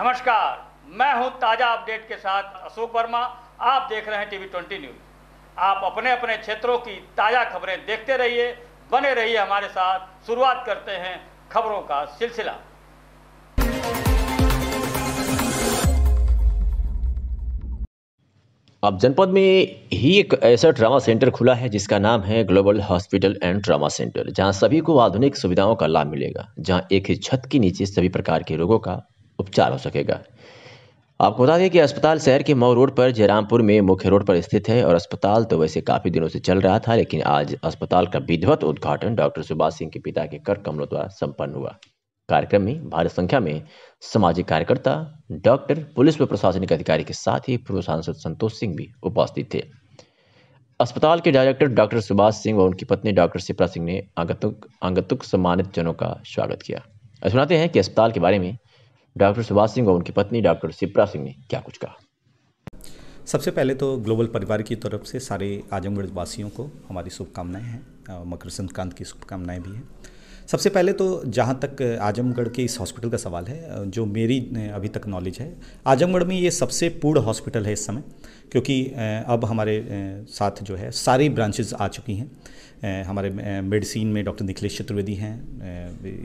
नमस्कार मैं हूं ताजा अपडेट के साथ अशोक वर्मा आप देख रहे हैं टीवी ट्वेंटी न्यूज आप अपने अपने क्षेत्रों की ताजा खबरें देखते रहिए बने रहिए हमारे साथ शुरुआत करते हैं खबरों का सिलसिला अब जनपद में ही एक ऐसा ट्रामा सेंटर खुला है जिसका नाम है global hospital and trauma centre जहां सभी को आधुनिक सुविधाओं का लाभ मिलेगा जहां एक ही छत के नीचे सभी प्रकार के रोगों का उपचार हो सकेगा आपको बता दें कि अस्पताल शहर के मऊ रोड पर जयरामपुर में मुख्य रोड पर स्थित है और अस्पताल तो वैसे काफ़ी दिनों से चल रहा था लेकिन आज अस्पताल का विधिवत उद्घाटन डॉक्टर सुभाष सिंह के पिता के कर कमलों द्वारा संपन्न हुआ कार्यक्रम में भारी संख्या में सामाजिक कार्यकर्ता डॉक्टर पुलिस व प्रशासनिक अधिकारी के साथ ही पूर्व सांसद संतोष सिंह भी उपस्थित थे अस्पताल के डायरेक्टर डॉक्टर सुभाष सिंह और उनकी पत्नी डॉक्टर शिप्रा सिंह ने आगतुक आगतुक सम्मानित जनों का स्वागत किया सुनाते हैं कि अस्पताल के बारे में डॉक्टर सुभाष सिंह और उनकी पत्नी डॉक्टर सिप्रा सिंह ने क्या कुछ कहा सबसे पहले तो ग्लोबल परिवार की तरफ से सारे आजमगढ़ वासियों को हमारी शुभकामनाएं हैं मकर संक्रांत की शुभकामनाएं भी हैं सबसे पहले तो जहाँ तक आजमगढ़ के इस हॉस्पिटल का सवाल है जो मेरी अभी तक नॉलेज है आजमगढ़ में ये सबसे पूर्ण हॉस्पिटल है इस समय क्योंकि अब हमारे साथ जो है सारी ब्रांचेज आ चुकी हैं हमारे मेडिसिन में डॉक्टर निखिलेश चतुर्वेदी हैं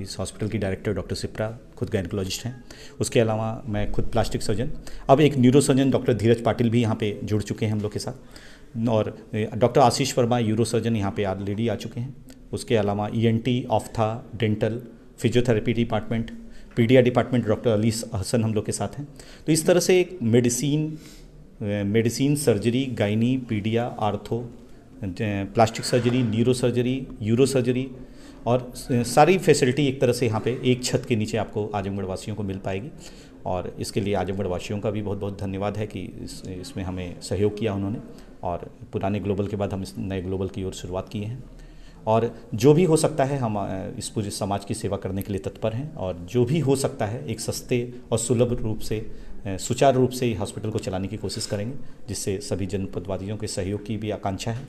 इस हॉस्पिटल की डायरेक्टर डॉक्टर सिप्रा खुद गायनकोलॉजिस्ट हैं उसके अलावा मैं खुद प्लास्टिक सर्जन अब एक neuro surgeon doctor Dheeraj Patil भी यहाँ पे जुड़ चुके हैं हम लोग के साथ और doctor Ashish Verma uro surgeon यहाँ पे ऑलरेडी आ चुके हैं उसके अलावा E N T ophtha dental physiotherapy department paedia department doctor Ali Hasan हम लोग के साथ हैं तो इस तरह से एक medicine medicine surgery gynae paedia ortho plastic surgery neuro surgery uro surgery और सारी फैसिलिटी एक तरह से यहाँ पे एक छत के नीचे आपको आजमगढ़ वासियों को मिल पाएगी और इसके लिए आजमगढ़ वासियों का भी बहुत बहुत धन्यवाद है कि इस इसमें हमें सहयोग किया उन्होंने और पुराने ग्लोबल के बाद हम इस नए ग्लोबल की ओर शुरुआत किए हैं और जो भी हो सकता है हम इस पूरे समाज की सेवा करने के लिए तत्पर हैं और जो भी हो सकता है एक सस्ते और सुलभ रूप से सुचारू रूप से हॉस्पिटल को चलाने की कोशिश करेंगे जिससे सभी जनपदवादियों के सहयोग की भी आकांक्षा है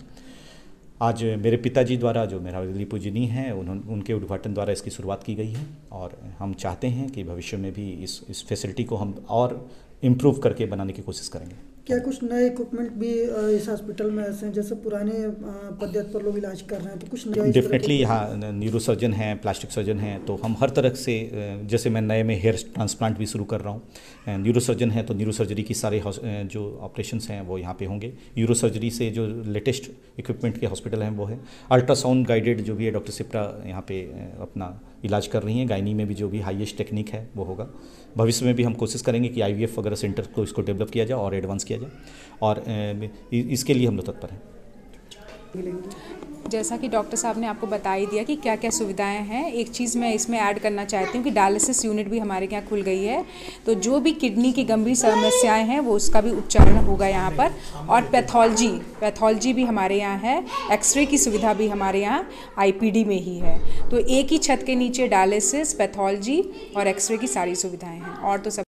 आज मेरे पिताजी द्वारा जो मेरा अली पूजनी है उन्होंने उनके उद्घाटन द्वारा इसकी शुरुआत की गई है और हम चाहते हैं कि भविष्य में भी इस इस फैसिलिटी को हम और इम्प्रूव करके बनाने की कोशिश करेंगे क्या कुछ नए इक्विपमेंट भी इस हॉस्पिटल में ऐसे हैं जैसे पुराने पद्धत पर लोग इलाज कर रहे हैं तो कुछ नए डेफिनेटली यहाँ न्यूरो सर्जन हैं प्लास्टिक सर्जन हैं तो हम हर तरह से जैसे मैं नए में हेयर ट्रांसप्लांट भी शुरू कर रहा हूँ न्यूरो सर्जन है तो न्यूरो सर्जरी की सारे जो ऑपरेशन हैं वो यहाँ पे होंगे न्यूरो सर्जरी से जो लेटेस्ट इक्विपमेंट के हॉस्पिटल हैं वो है अल्ट्रासाउंड गाइडेड जो भी है डॉक्टर सिप्टा यहाँ पे अपना इलाज कर रही हैं गायनी में भी जो भी हाईएस्ट टेक्निक है वो होगा भविष्य में भी हम कोशिश करेंगे कि आई वगैरह सेंटर को इसको डेवलप किया जाए और एडवांस किया जाए और इसके लिए हम लोग तत्पर हैं जैसा कि डॉक्टर साहब ने आपको बता ही दिया कि क्या क्या सुविधाएं हैं एक चीज़ मैं इसमें ऐड करना चाहती हूँ कि डायलिसिस यूनिट भी हमारे यहाँ खुल गई है तो जो भी किडनी की गंभीर समस्याएं हैं वो उसका भी उपचारण होगा यहाँ पर और पैथोलॉजी पैथोलॉजी भी हमारे यहाँ है एक्सरे की सुविधा भी हमारे यहाँ आई में ही है तो एक ही छत के नीचे डायलिसिस पैथोलॉजी और एक्सरे की सारी सुविधाएँ हैं और तो सब